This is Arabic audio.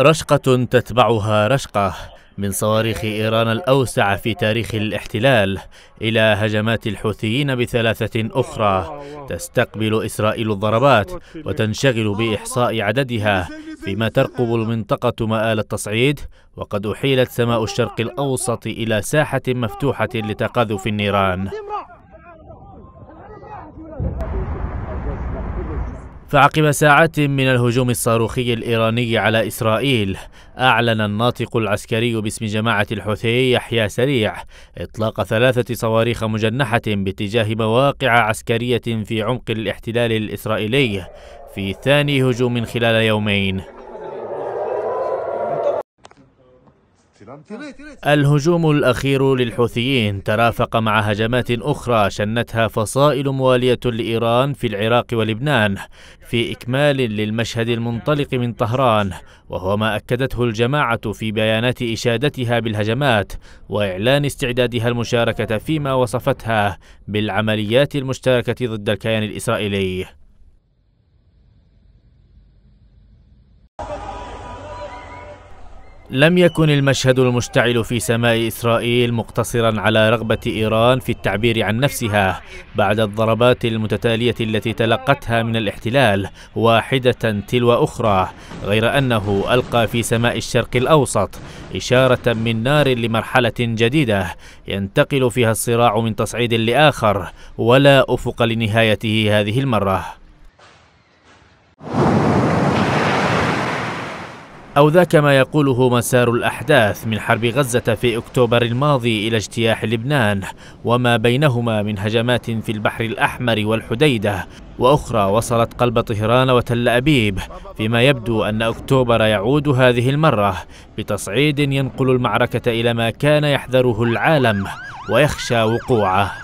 رشقة تتبعها رشقة من صواريخ إيران الأوسع في تاريخ الاحتلال إلى هجمات الحوثيين بثلاثة أخرى تستقبل إسرائيل الضربات وتنشغل بإحصاء عددها فيما ترقب المنطقة مآل التصعيد وقد أحيلت سماء الشرق الأوسط إلى ساحة مفتوحة لتقاذف النيران فعقب ساعات من الهجوم الصاروخي الإيراني على إسرائيل أعلن الناطق العسكري باسم جماعة الحوثي يحيى سريع إطلاق ثلاثة صواريخ مجنحة باتجاه مواقع عسكرية في عمق الاحتلال الإسرائيلي في ثاني هجوم خلال يومين الهجوم الأخير للحوثيين ترافق مع هجمات أخرى شنتها فصائل موالية لإيران في العراق ولبنان في إكمال للمشهد المنطلق من طهران وهو ما أكدته الجماعة في بيانات إشادتها بالهجمات وإعلان استعدادها المشاركة فيما وصفتها بالعمليات المشتركة ضد الكيان الإسرائيلي لم يكن المشهد المشتعل في سماء إسرائيل مقتصرا على رغبة إيران في التعبير عن نفسها بعد الضربات المتتالية التي تلقتها من الاحتلال واحدة تلو أخرى غير أنه ألقى في سماء الشرق الأوسط إشارة من نار لمرحلة جديدة ينتقل فيها الصراع من تصعيد لآخر ولا أفق لنهايته هذه المرة أو ذاك ما يقوله مسار الأحداث من حرب غزة في أكتوبر الماضي إلى اجتياح لبنان وما بينهما من هجمات في البحر الأحمر والحديدة وأخرى وصلت قلب طهران وتل أبيب فيما يبدو أن أكتوبر يعود هذه المرة بتصعيد ينقل المعركة إلى ما كان يحذره العالم ويخشى وقوعه